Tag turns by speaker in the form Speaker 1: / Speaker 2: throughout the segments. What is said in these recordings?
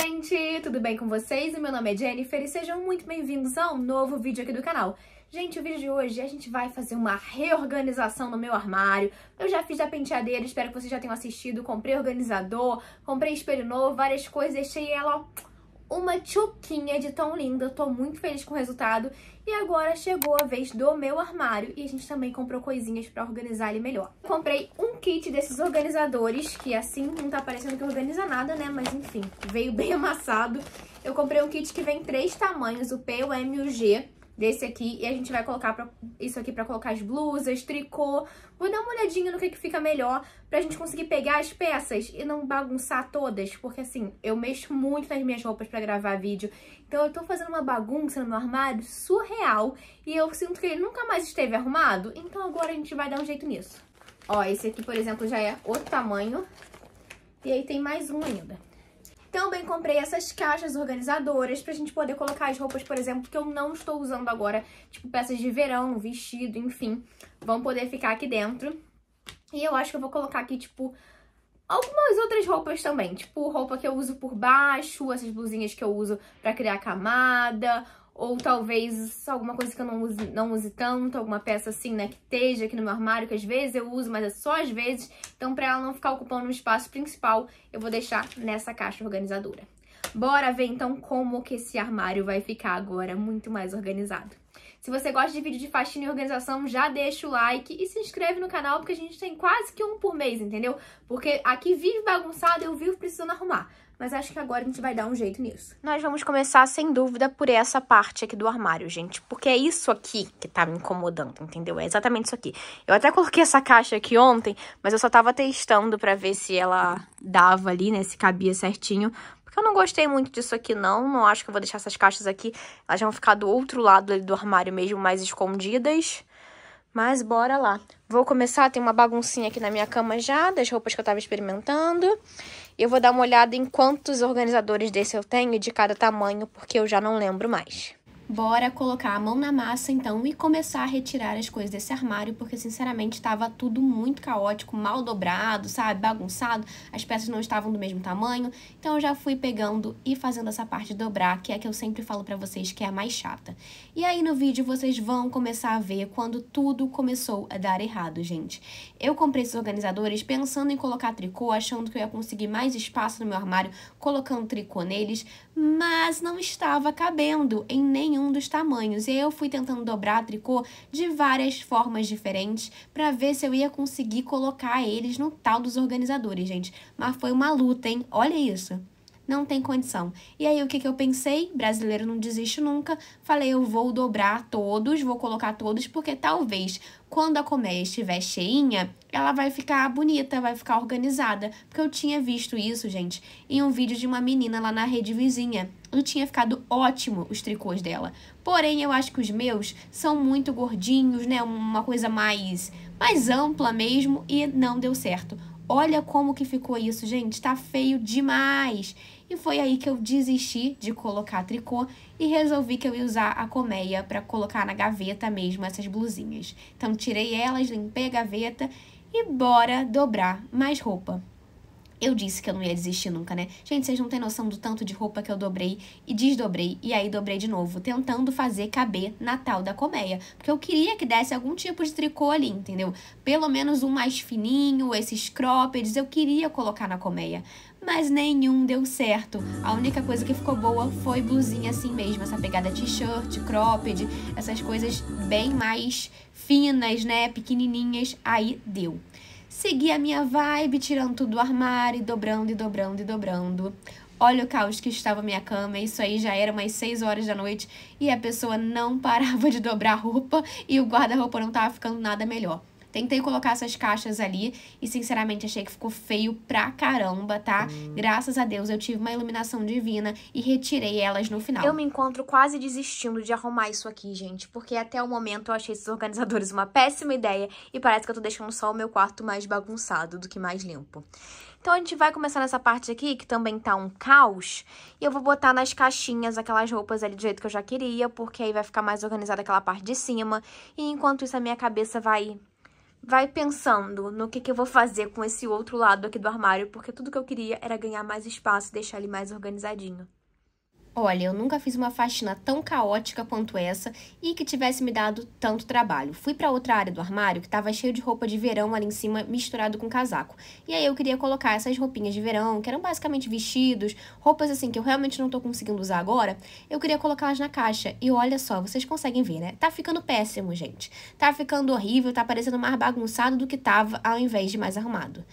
Speaker 1: gente! Tudo bem com vocês? O meu nome é Jennifer e sejam muito bem-vindos a um novo vídeo aqui do canal. Gente, o vídeo de hoje a gente vai fazer uma reorganização no meu armário. Eu já fiz a penteadeira, espero que vocês já tenham assistido. Comprei organizador, comprei espelho novo, várias coisas, deixei ela uma tchuquinha de tão linda. Eu tô muito feliz com o resultado e agora chegou a vez do meu armário e a gente também comprou coisinhas pra organizar ele melhor. Comprei um kit desses organizadores, que assim não tá parecendo que organiza nada, né? Mas enfim, veio bem amassado. Eu comprei um kit que vem três tamanhos, o P, o M e o G desse aqui. E a gente vai colocar pra, isso aqui pra colocar as blusas, tricô. Vou dar uma olhadinha no que, é que fica melhor pra gente conseguir pegar as peças e não bagunçar todas. Porque assim, eu mexo muito nas minhas roupas pra gravar vídeo. Então eu tô fazendo uma bagunça no meu armário surreal. E eu sinto que ele nunca mais esteve arrumado. Então agora a gente vai dar um jeito nisso. Ó, esse aqui, por exemplo, já é outro tamanho. E aí tem mais um ainda. Também comprei essas caixas organizadoras pra gente poder colocar as roupas, por exemplo, que eu não estou usando agora. Tipo, peças de verão, vestido, enfim. Vão poder ficar aqui dentro. E eu acho que eu vou colocar aqui, tipo, algumas outras roupas também. Tipo, roupa que eu uso por baixo, essas blusinhas que eu uso pra criar camada ou talvez alguma coisa que eu não use, não use tanto, alguma peça assim, né, que esteja aqui no meu armário, que às vezes eu uso, mas é só às vezes. Então, pra ela não ficar ocupando o espaço principal, eu vou deixar nessa caixa organizadora. Bora ver então como que esse armário vai ficar agora muito mais organizado. Se você gosta de vídeo de faxina e organização, já deixa o like e se inscreve no canal, porque a gente tem quase que um por mês, entendeu? Porque aqui vive bagunçado, eu vivo precisando arrumar. Mas acho que agora a gente vai dar um jeito nisso. Nós vamos começar, sem dúvida, por essa parte aqui do armário, gente. Porque é isso aqui que tá me incomodando, entendeu? É exatamente isso aqui. Eu até coloquei essa caixa aqui ontem, mas eu só tava testando pra ver se ela dava ali, né? Se cabia certinho. Porque eu não gostei muito disso aqui, não. Não acho que eu vou deixar essas caixas aqui. Elas vão ficar do outro lado ali do armário mesmo, mais escondidas. Mas bora lá. Vou começar, tem uma baguncinha aqui na minha cama já, das roupas que eu tava experimentando. Eu vou dar uma olhada em quantos organizadores desse eu tenho de cada tamanho, porque eu já não lembro mais. Bora colocar a mão na massa então e começar a retirar as coisas desse armário, porque sinceramente estava tudo muito caótico, mal dobrado, sabe, bagunçado, as peças não estavam do mesmo tamanho. Então eu já fui pegando e fazendo essa parte de dobrar, que é a que eu sempre falo para vocês que é a mais chata. E aí no vídeo vocês vão começar a ver quando tudo começou a dar errado, gente. Eu comprei esses organizadores pensando em colocar tricô, achando que eu ia conseguir mais espaço no meu armário colocando tricô neles, mas não estava cabendo em nenhum nenhum dos tamanhos. E eu fui tentando dobrar tricô de várias formas diferentes para ver se eu ia conseguir colocar eles no tal dos organizadores, gente. Mas foi uma luta, hein? Olha isso não tem condição. E aí, o que, que eu pensei? Brasileiro não desiste nunca. Falei, eu vou dobrar todos, vou colocar todos, porque talvez quando a colmeia estiver cheinha, ela vai ficar bonita, vai ficar organizada. Porque eu tinha visto isso, gente, em um vídeo de uma menina lá na rede vizinha. E tinha ficado ótimo os tricôs dela. Porém, eu acho que os meus são muito gordinhos, né? Uma coisa mais, mais ampla mesmo e não deu certo. Olha como que ficou isso, gente, tá feio demais. E foi aí que eu desisti de colocar tricô e resolvi que eu ia usar a colmeia para colocar na gaveta mesmo essas blusinhas. Então tirei elas, limpei a gaveta e bora dobrar mais roupa. Eu disse que eu não ia desistir nunca, né? Gente, vocês não têm noção do tanto de roupa que eu dobrei e desdobrei e aí dobrei de novo, tentando fazer caber na tal da colmeia. Porque eu queria que desse algum tipo de tricô ali, entendeu? Pelo menos um mais fininho, esses croppeds, eu queria colocar na colmeia. Mas nenhum deu certo. A única coisa que ficou boa foi blusinha assim mesmo, essa pegada t-shirt, cropped, essas coisas bem mais finas, né? Pequenininhas. Aí deu. Segui a minha vibe, tirando tudo do armário, dobrando e dobrando e dobrando. Olha o caos que estava minha cama, isso aí já era umas 6 horas da noite e a pessoa não parava de dobrar roupa e o guarda-roupa não estava ficando nada melhor. Tentei colocar essas caixas ali e, sinceramente, achei que ficou feio pra caramba, tá? Hum. Graças a Deus eu tive uma iluminação divina e retirei elas no final. Eu me encontro quase desistindo de arrumar isso aqui, gente, porque até o momento eu achei esses organizadores uma péssima ideia e parece que eu tô deixando só o meu quarto mais bagunçado do que mais limpo. Então a gente vai começar nessa parte aqui, que também tá um caos, e eu vou botar nas caixinhas aquelas roupas ali do jeito que eu já queria, porque aí vai ficar mais organizada aquela parte de cima, e enquanto isso a minha cabeça vai vai pensando no que, que eu vou fazer com esse outro lado aqui do armário, porque tudo que eu queria era ganhar mais espaço e deixar ele mais organizadinho. Olha, eu nunca fiz uma faxina tão caótica quanto essa e que tivesse me dado tanto trabalho. Fui para outra área do armário que estava cheio de roupa de verão ali em cima misturado com casaco. E aí eu queria colocar essas roupinhas de verão, que eram basicamente vestidos, roupas assim que eu realmente não tô conseguindo usar agora, eu queria colocá-las na caixa. E olha só, vocês conseguem ver, né? Tá ficando péssimo, gente. Tá ficando horrível, tá parecendo mais bagunçado do que tava ao invés de mais arrumado.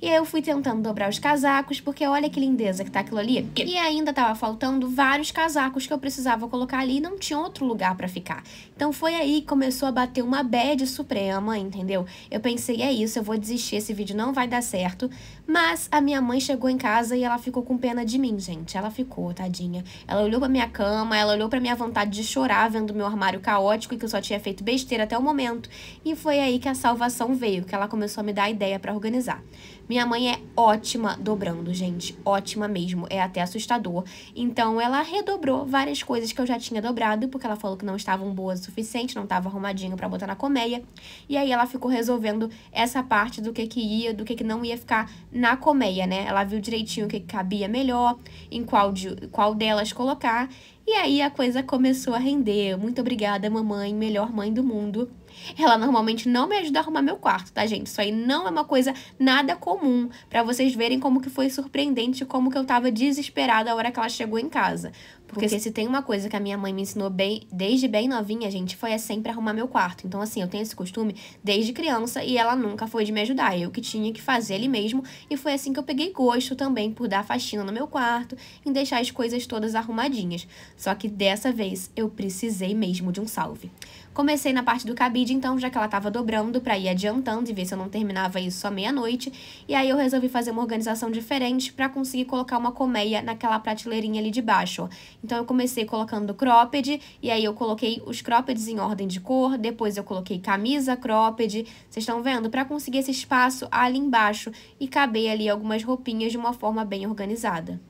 Speaker 1: E aí eu fui tentando dobrar os casacos, porque olha que lindeza que tá aquilo ali. E ainda tava faltando vários casacos que eu precisava colocar ali e não tinha outro lugar para ficar. Então foi aí que começou a bater uma bad suprema, entendeu? Eu pensei, é isso, eu vou desistir, esse vídeo não vai dar certo. Mas a minha mãe chegou em casa e ela ficou com pena de mim, gente. Ela ficou, tadinha. Ela olhou pra minha cama, ela olhou pra minha vontade de chorar vendo meu armário caótico e que eu só tinha feito besteira até o momento. E foi aí que a salvação veio, que ela começou a me dar a ideia para organizar. Minha mãe é ótima dobrando, gente. Ótima mesmo. É até assustador. Então ela redobrou várias coisas que eu já tinha dobrado, porque ela falou que não estavam boas o suficiente, não estava arrumadinho para botar na colmeia. E aí ela ficou resolvendo essa parte do que que ia, do que que não ia ficar na colmeia, né? Ela viu direitinho o que cabia melhor, em qual, de, qual delas colocar, e aí a coisa começou a render. Muito obrigada, mamãe, melhor mãe do mundo. Ela normalmente não me ajuda a arrumar meu quarto, tá, gente? Isso aí não é uma coisa nada comum, para vocês verem como que foi surpreendente, como que eu tava desesperada a hora que ela chegou em casa. Porque, Porque se tem uma coisa que a minha mãe me ensinou bem, desde bem novinha, gente, foi é sempre arrumar meu quarto. Então, assim, eu tenho esse costume desde criança e ela nunca foi de me ajudar. Eu que tinha que fazer ali mesmo. E foi assim que eu peguei gosto também por dar faxina no meu quarto, em deixar as coisas todas arrumadinhas. Só que dessa vez eu precisei mesmo de um salve. Comecei na parte do cabide então já que ela tava dobrando para ir adiantando e ver se eu não terminava isso só meia-noite, e aí eu resolvi fazer uma organização diferente para conseguir colocar uma colmeia naquela prateleirinha ali de baixo. Então eu comecei colocando cropped, e aí eu coloquei os croppeds em ordem de cor, depois eu coloquei camisa cropped, vocês estão vendo? Para conseguir esse espaço ali embaixo e caber ali algumas roupinhas de uma forma bem organizada.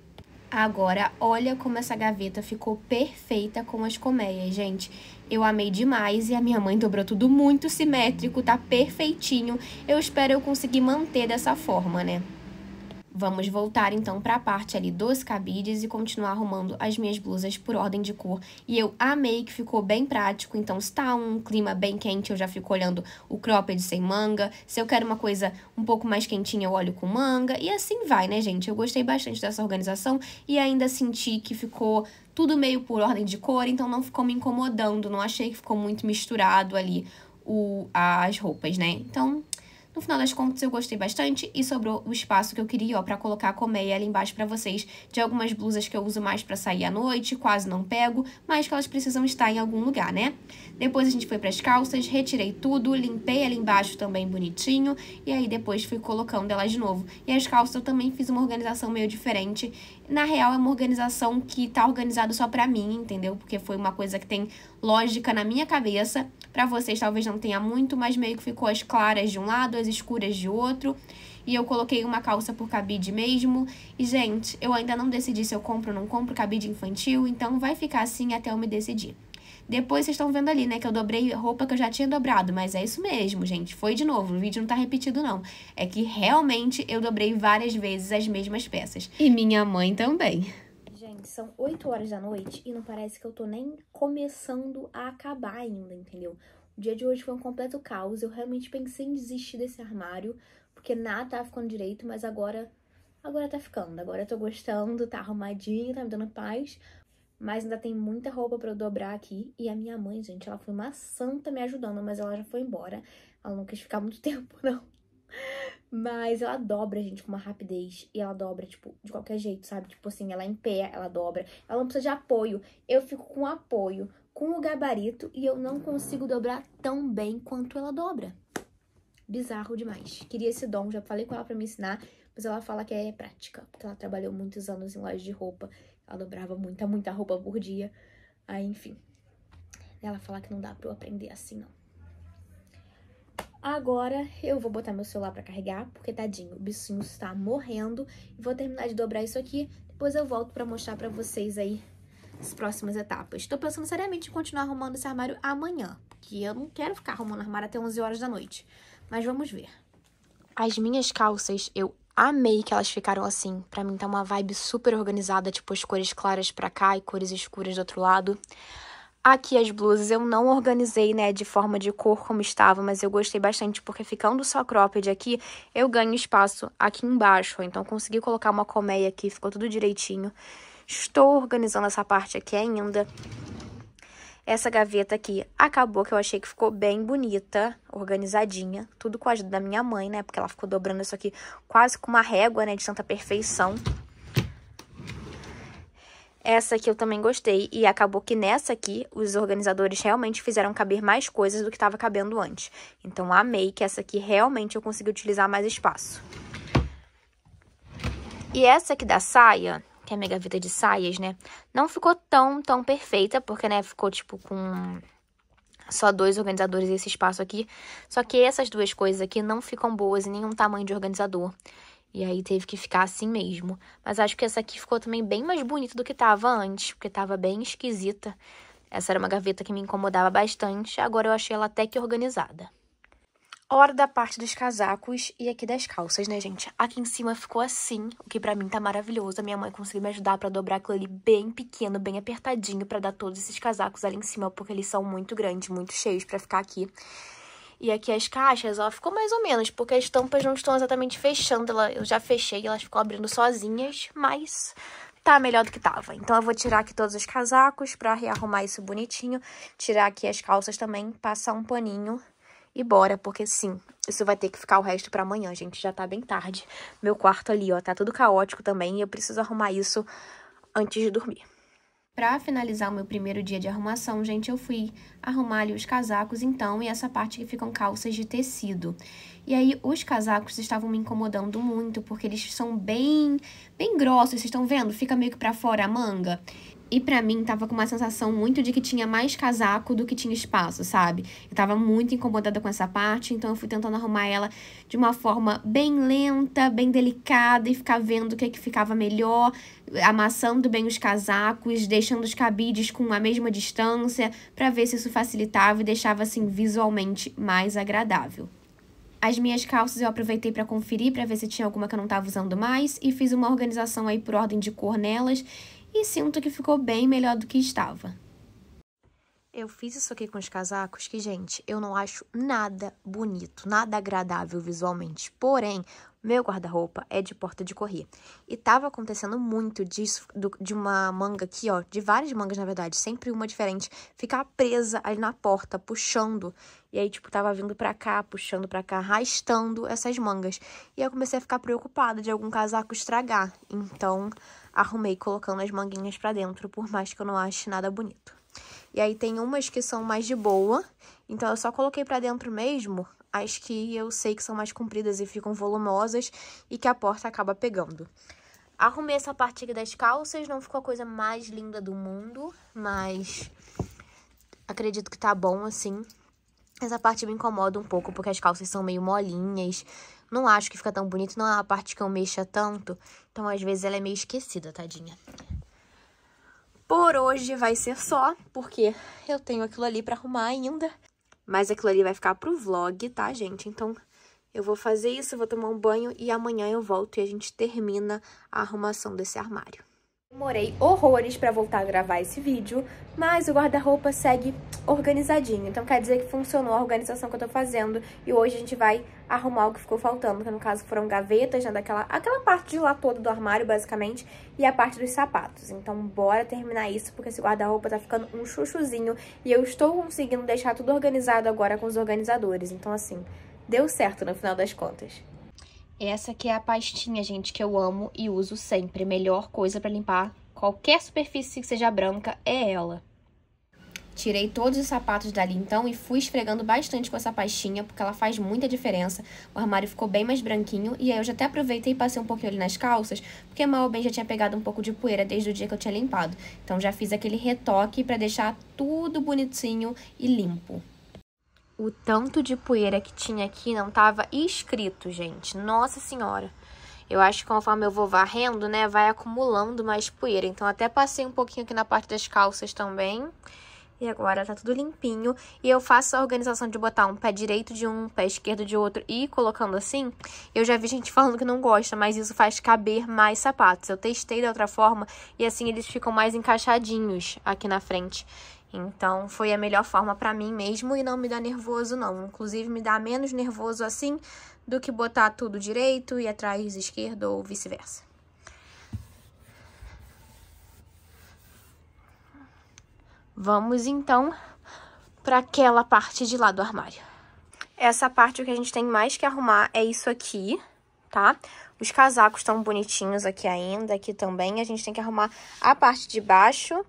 Speaker 1: Agora, olha como essa gaveta ficou perfeita com as colmeias, gente. Eu amei demais e a minha mãe dobrou tudo muito simétrico, tá perfeitinho. Eu espero eu conseguir manter dessa forma, né? Vamos voltar então para a parte ali dos cabides e continuar arrumando as minhas blusas por ordem de cor. E eu amei que ficou bem prático, então se tá um clima bem quente, eu já fico olhando o cropped sem manga. Se eu quero uma coisa um pouco mais quentinha, eu olho com manga. E assim vai, né, gente? Eu gostei bastante dessa organização e ainda senti que ficou tudo meio por ordem de cor, então não ficou me incomodando, não achei que ficou muito misturado ali o, as roupas, né? Então, no final das contas, eu gostei bastante e sobrou o espaço que eu queria, ó, pra colocar a colmeia ali embaixo pra vocês de algumas blusas que eu uso mais pra sair à noite, quase não pego, mas que elas precisam estar em algum lugar, né? Depois a gente foi pras calças, retirei tudo, limpei ali embaixo também bonitinho e aí depois fui colocando elas de novo. E as calças eu também fiz uma organização meio diferente. Na real, é uma organização que tá organizada só pra mim, entendeu? Porque foi uma coisa que tem lógica na minha cabeça para vocês talvez não tenha muito, mas meio que ficou as claras de um lado, as escuras de outro. E eu coloquei uma calça por cabide mesmo. E, gente, eu ainda não decidi se eu compro ou não compro cabide infantil, então vai ficar assim até eu me decidir. Depois vocês estão vendo ali, né, que eu dobrei roupa que eu já tinha dobrado, mas é isso mesmo, gente. Foi de novo, o vídeo não tá repetido não. É que realmente eu dobrei várias vezes as mesmas peças. E minha mãe também. São 8 horas da noite e não parece que eu tô nem começando a acabar ainda, entendeu? O dia de hoje foi um completo caos. Eu realmente pensei em desistir desse armário, porque nada tava ficando direito, mas agora. Agora tá ficando. Agora eu tô gostando, tá arrumadinho, tá me dando paz. Mas ainda tem muita roupa para eu dobrar aqui. E a minha mãe, gente, ela foi uma santa me ajudando, mas ela já foi embora. Ela não quis ficar muito tempo, não. Mas ela dobra, gente, com uma rapidez. E ela dobra, tipo, de qualquer jeito, sabe? Tipo assim, ela é em pé, ela dobra. Ela não precisa de apoio. Eu fico com apoio, com o gabarito, e eu não consigo dobrar tão bem quanto ela dobra. Bizarro demais. Queria esse dom, já falei com ela pra me ensinar, mas ela fala que é prática. Porque ela trabalhou muitos anos em loja de roupa. Ela dobrava muita, muita roupa por dia. Aí, enfim. Ela fala que não dá pra eu aprender assim, não. Agora eu vou botar meu celular para carregar, porque tadinho, o bichinho está morrendo. E vou terminar de dobrar isso aqui, depois eu volto para mostrar para vocês aí as próximas etapas. Estou pensando seriamente em continuar arrumando esse armário amanhã, porque eu não quero ficar arrumando armário até 11 horas da noite. Mas vamos ver. As minhas calças, eu amei que elas ficaram assim. Para mim tá uma vibe super organizada, tipo as cores claras para cá e cores escuras do outro lado. Aqui as blusas eu não organizei, né, de forma de cor como estava, mas eu gostei bastante, porque ficando só cropped aqui, eu ganho espaço aqui embaixo. Então, consegui colocar uma colmeia aqui, ficou tudo direitinho. Estou organizando essa parte aqui ainda. Essa gaveta aqui acabou que eu achei que ficou bem bonita, organizadinha. Tudo com a ajuda da minha mãe, né, porque ela ficou dobrando isso aqui quase com uma régua, né, de tanta perfeição. Essa aqui eu também gostei, e acabou que nessa aqui os organizadores realmente fizeram caber mais coisas do que estava cabendo antes. Então amei que essa aqui realmente eu consegui utilizar mais espaço. E essa aqui da saia, que é a mega vida de saias, né? Não ficou tão, tão perfeita, porque, né, ficou, tipo, com só dois organizadores e esse espaço aqui. Só que essas duas coisas aqui não ficam boas em nenhum tamanho de organizador. E aí teve que ficar assim mesmo. Mas acho que essa aqui ficou também bem mais bonita do que tava antes, porque tava bem esquisita. Essa era uma gaveta que me incomodava bastante, agora eu achei ela até que organizada. Hora da parte dos casacos e aqui das calças, né, gente? Aqui em cima ficou assim, o que para mim tá maravilhoso. A minha mãe conseguiu me ajudar para dobrar aquilo ali bem pequeno, bem apertadinho, para dar todos esses casacos ali em cima, porque eles são muito grandes, muito cheios para ficar aqui. E aqui as caixas, ó, ficou mais ou menos, porque as tampas não estão exatamente fechando. Ela, eu já fechei, elas ficam abrindo sozinhas, mas tá melhor do que tava. Então eu vou tirar aqui todos os casacos pra rearrumar isso bonitinho. Tirar aqui as calças também, passar um paninho e bora, porque sim, isso vai ter que ficar o resto pra amanhã, gente. Já tá bem tarde. Meu quarto ali, ó, tá tudo caótico também e eu preciso arrumar isso antes de dormir. Para finalizar o meu primeiro dia de arrumação, gente, eu fui arrumar ali os casacos, então, e essa parte que ficam calças de tecido. E aí, os casacos estavam me incomodando muito, porque eles são bem, bem grossos, vocês estão vendo? Fica meio que pra fora a manga. E para mim tava com uma sensação muito de que tinha mais casaco do que tinha espaço, sabe? Eu tava muito incomodada com essa parte, então eu fui tentando arrumar ela de uma forma bem lenta, bem delicada e ficar vendo o que é que ficava melhor, amassando bem os casacos, deixando os cabides com a mesma distância, para ver se isso facilitava e deixava assim visualmente mais agradável. As minhas calças eu aproveitei para conferir para ver se tinha alguma que eu não tava usando mais e fiz uma organização aí por ordem de cor nelas e sinto que ficou bem melhor do que estava. Eu fiz isso aqui com os casacos que, gente, eu não acho nada bonito, nada agradável visualmente. Porém, meu guarda-roupa é de porta de correr. E tava acontecendo muito disso, do, de uma manga aqui, ó, de várias mangas, na verdade, sempre uma diferente, ficar presa ali na porta, puxando. E aí, tipo, tava vindo pra cá, puxando pra cá, arrastando essas mangas. E eu comecei a ficar preocupada de algum casaco estragar. Então, arrumei colocando as manguinhas pra dentro, por mais que eu não ache nada bonito. E aí tem umas que são mais de boa, então eu só coloquei para dentro mesmo as que eu sei que são mais compridas e ficam volumosas e que a porta acaba pegando. Arrumei essa parte aqui das calças, não ficou a coisa mais linda do mundo, mas acredito que tá bom assim. Essa parte me incomoda um pouco, porque as calças são meio molinhas, não acho que fica tão bonito, não é a parte que eu mexa tanto, então às vezes ela é meio esquecida, tadinha. Por hoje vai ser só, porque eu tenho aquilo ali pra arrumar ainda. Mas aquilo ali vai ficar pro vlog, tá, gente? Então, eu vou fazer isso, vou tomar um banho e amanhã eu volto e a gente termina a arrumação desse armário. Demorei horrores para voltar a gravar esse vídeo, mas o guarda-roupa segue organizadinho. Então quer dizer que funcionou a organização que eu tô fazendo e hoje a gente vai arrumar o que ficou faltando, que no caso foram gavetas, né, daquela aquela parte de lá toda do armário, basicamente, e a parte dos sapatos. Então bora terminar isso, porque esse guarda-roupa tá ficando um chuchuzinho e eu estou conseguindo deixar tudo organizado agora com os organizadores. Então assim, deu certo no final das contas. Essa que é a pastinha, gente, que eu amo e uso sempre. Melhor coisa pra limpar qualquer superfície que seja branca é ela. Tirei todos os sapatos dali então e fui esfregando bastante com essa pastinha, porque ela faz muita diferença. O armário ficou bem mais branquinho e aí eu já até aproveitei e passei um pouquinho ali nas calças, porque mal ou bem já tinha pegado um pouco de poeira desde o dia que eu tinha limpado. Então já fiz aquele retoque para deixar tudo bonitinho e limpo. O tanto de poeira que tinha aqui não estava escrito, gente. Nossa Senhora. Eu acho que conforme eu vou varrendo, né, vai acumulando mais poeira. Então, até passei um pouquinho aqui na parte das calças também. E agora tá tudo limpinho. E eu faço a organização de botar um pé direito de um, pé esquerdo de outro e colocando assim. Eu já vi gente falando que não gosta, mas isso faz caber mais sapatos. Eu testei da outra forma e assim eles ficam mais encaixadinhos aqui na frente. Então, foi a melhor forma para mim mesmo e não me dá nervoso, não. Inclusive, me dá menos nervoso assim do que botar tudo direito e atrás esquerdo ou vice-versa. Vamos então para aquela parte de lá do armário. Essa parte o que a gente tem mais que arrumar é isso aqui, tá? Os casacos estão bonitinhos aqui ainda, aqui também. A gente tem que arrumar a parte de baixo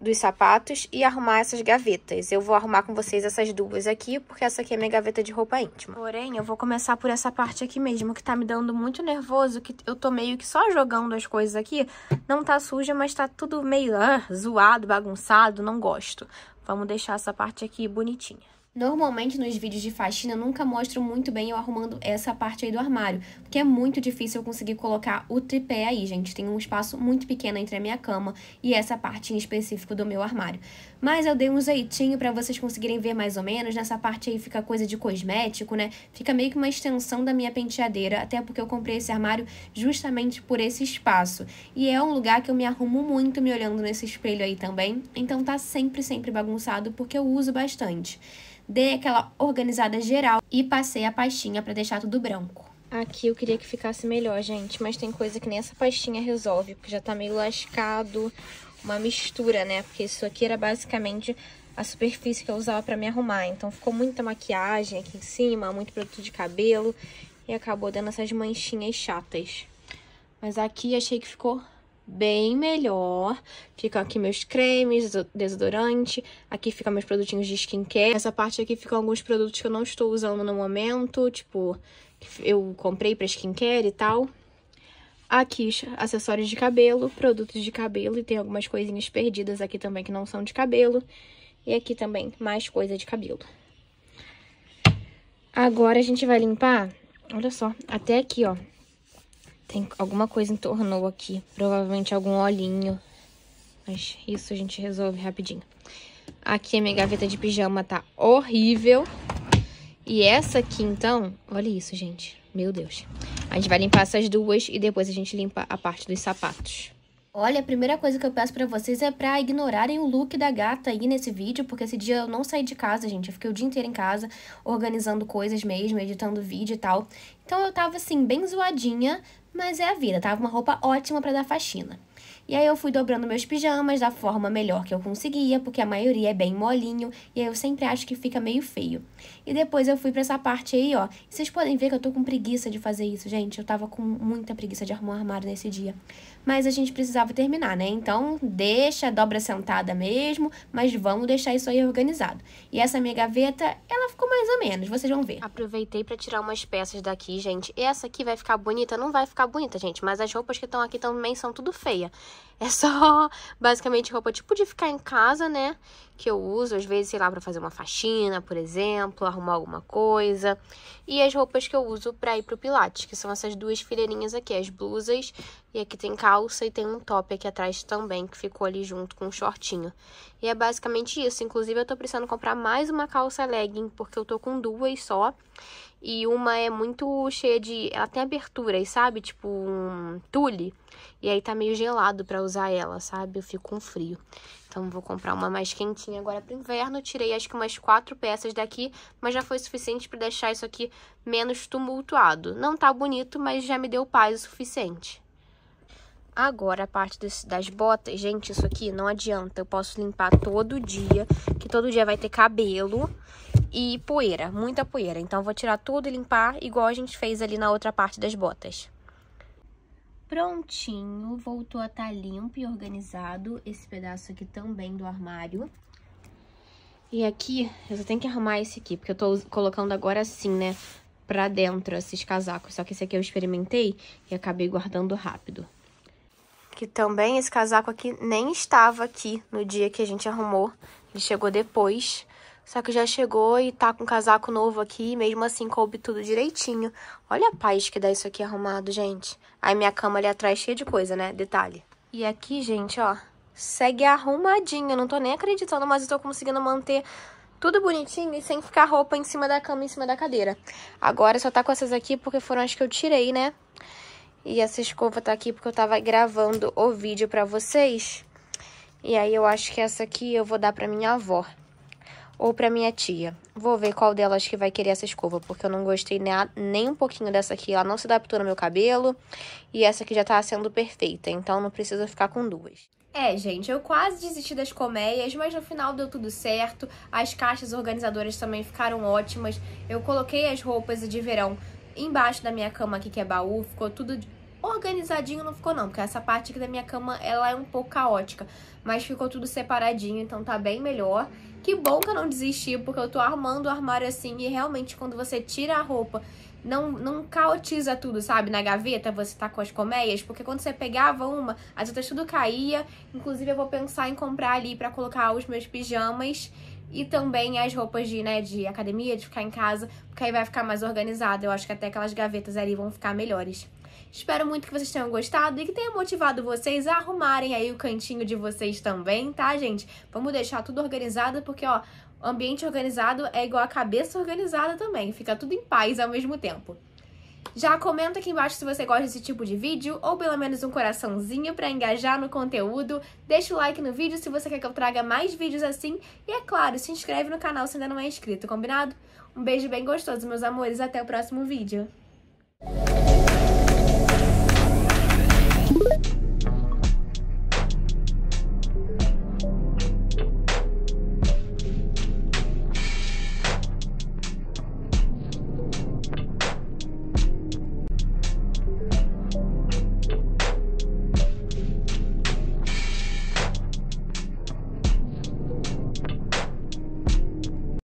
Speaker 1: dos sapatos e arrumar essas gavetas. Eu vou arrumar com vocês essas duas aqui, porque essa aqui é minha gaveta de roupa íntima. Porém, eu vou começar por essa parte aqui mesmo, que tá me dando muito nervoso, que eu tô meio que só jogando as coisas aqui. Não tá suja, mas tá tudo meio ah, zoado, bagunçado, não gosto. Vamos deixar essa parte aqui bonitinha. Normalmente nos vídeos de faxina eu nunca mostro muito bem eu arrumando essa parte aí do armário, porque é muito difícil eu conseguir colocar o tripé aí, gente. Tem um espaço muito pequeno entre a minha cama e essa parte em específico do meu armário. Mas eu dei um jeitinho para vocês conseguirem ver mais ou menos. Nessa parte aí fica coisa de cosmético, né? Fica meio que uma extensão da minha penteadeira, até porque eu comprei esse armário justamente por esse espaço. E é um lugar que eu me arrumo muito me olhando nesse espelho aí também, então tá sempre, sempre bagunçado porque eu uso bastante dei aquela organizada geral e passei a pastinha para deixar tudo branco. Aqui eu queria que ficasse melhor, gente, mas tem coisa que nem essa pastinha resolve, porque já tá meio lascado, uma mistura, né? Porque isso aqui era basicamente a superfície que eu usava para me arrumar, então ficou muita maquiagem aqui em cima, muito produto de cabelo e acabou dando essas manchinhas chatas. Mas aqui achei que ficou bem melhor. Ficam aqui meus cremes, desodorante, aqui ficam meus produtinhos de skincare. Essa parte aqui ficam alguns produtos que eu não estou usando no momento, tipo, eu comprei pra skincare e tal. Aqui, acessórios de cabelo, produtos de cabelo e tem algumas coisinhas perdidas aqui também que não são de cabelo. E aqui também, mais coisa de cabelo. Agora a gente vai limpar, olha só, até aqui, ó, tem alguma coisa entornou aqui. Provavelmente algum olhinho. Mas isso a gente resolve rapidinho. Aqui a é minha gaveta de pijama tá horrível. E essa aqui, então... Olha isso, gente. Meu Deus. A gente vai limpar essas duas e depois a gente limpa a parte dos sapatos. Olha, a primeira coisa que eu peço pra vocês é pra ignorarem o look da gata aí nesse vídeo, porque esse dia eu não saí de casa, gente. Eu fiquei o dia inteiro em casa, organizando coisas mesmo, editando vídeo e tal. Então eu tava, assim, bem zoadinha, mas é a vida, tava tá? uma roupa ótima para dar faxina. E aí eu fui dobrando meus pijamas da forma melhor que eu conseguia, porque a maioria é bem molinho e aí eu sempre acho que fica meio feio. E depois eu fui para essa parte aí, ó. vocês podem ver que eu tô com preguiça de fazer isso, gente. Eu tava com muita preguiça de arrumar o armário nesse dia mas a gente precisava terminar, né? Então, deixa a dobra sentada mesmo, mas vamos deixar isso aí organizado. E essa minha gaveta, ela ficou mais ou menos, vocês vão ver. Aproveitei para tirar umas peças daqui, gente. Essa aqui vai ficar bonita? Não vai ficar bonita, gente, mas as roupas que estão aqui também são tudo feia. É só basicamente roupa tipo de ficar em casa, né? Que eu uso às vezes, sei lá, para fazer uma faxina, por exemplo, arrumar alguma coisa. E as roupas que eu uso para ir pro pilates, que são essas duas fileirinhas aqui, as blusas, e aqui tem calça e tem um top aqui atrás também que ficou ali junto com um shortinho. E é basicamente isso. Inclusive eu tô precisando comprar mais uma calça legging porque eu tô com duas só e uma é muito cheia de. Ela tem aberturas, sabe? Tipo um tule. E aí tá meio gelado para usar ela, sabe? Eu fico com frio. Então vou comprar uma mais quentinha agora pro inverno. Tirei acho que umas quatro peças daqui, mas já foi suficiente para deixar isso aqui menos tumultuado. Não tá bonito, mas já me deu paz o suficiente. Agora, a parte das botas, gente, isso aqui não adianta. Eu posso limpar todo dia, que todo dia vai ter cabelo e poeira, muita poeira. Então vou tirar tudo e limpar igual a gente fez ali na outra parte das botas. Prontinho, voltou a estar tá limpo e organizado esse pedaço aqui também do armário. E aqui, eu só tenho que arrumar esse aqui, porque eu tô colocando agora assim, né, pra dentro esses casacos. Só que esse aqui eu experimentei e acabei guardando rápido. Que também esse casaco aqui nem estava aqui no dia que a gente arrumou, ele chegou depois. Só que já chegou e tá com um casaco novo aqui, mesmo assim coube tudo direitinho. Olha a paz que dá isso aqui arrumado, gente. Aí minha cama ali atrás cheia de coisa, né? Detalhe. E aqui, gente, ó, segue arrumadinho. Eu não tô nem acreditando, mas eu tô conseguindo manter tudo bonitinho e sem ficar roupa em cima da cama, em cima da cadeira. Agora só tá com essas aqui porque foram as que eu tirei, né? E essa escova tá aqui porque eu tava gravando o vídeo pra vocês. E aí eu acho que essa aqui eu vou dar pra minha avó ou para minha tia. Vou ver qual delas que vai querer essa escova, porque eu não gostei nem um pouquinho dessa aqui. Ela não se adaptou no meu cabelo e essa aqui já tá sendo perfeita, então não precisa ficar com duas. É, gente, eu quase desisti das colmeias, mas no final deu tudo certo. As caixas organizadoras também ficaram ótimas. Eu coloquei as roupas de verão embaixo da minha cama aqui, que é baú. Ficou tudo organizadinho não ficou não, porque essa parte aqui da minha cama, ela é um pouco caótica, mas ficou tudo separadinho, então tá bem melhor. Que bom que eu não desisti, porque eu tô armando o armário assim e realmente quando você tira a roupa, não, não caotiza tudo, sabe? Na gaveta você tá com as colmeias, porque quando você pegava uma, as outras tudo caía. Inclusive eu vou pensar em comprar ali para colocar os meus pijamas e também as roupas de, né, de academia, de ficar em casa, porque aí vai ficar mais organizado. Eu acho que até aquelas gavetas ali vão ficar melhores. Espero muito que vocês tenham gostado e que tenha motivado vocês a arrumarem aí o cantinho de vocês também, tá, gente? Vamos deixar tudo organizado porque, ó, ambiente organizado é igual a cabeça organizada também. Fica tudo em paz ao mesmo tempo. Já comenta aqui embaixo se você gosta desse tipo de vídeo ou pelo menos um coraçãozinho para engajar no conteúdo. Deixa o like no vídeo se você quer que eu traga mais vídeos assim. E é claro, se inscreve no canal se ainda não é inscrito, combinado? Um beijo bem gostoso, meus amores. Até o próximo vídeo.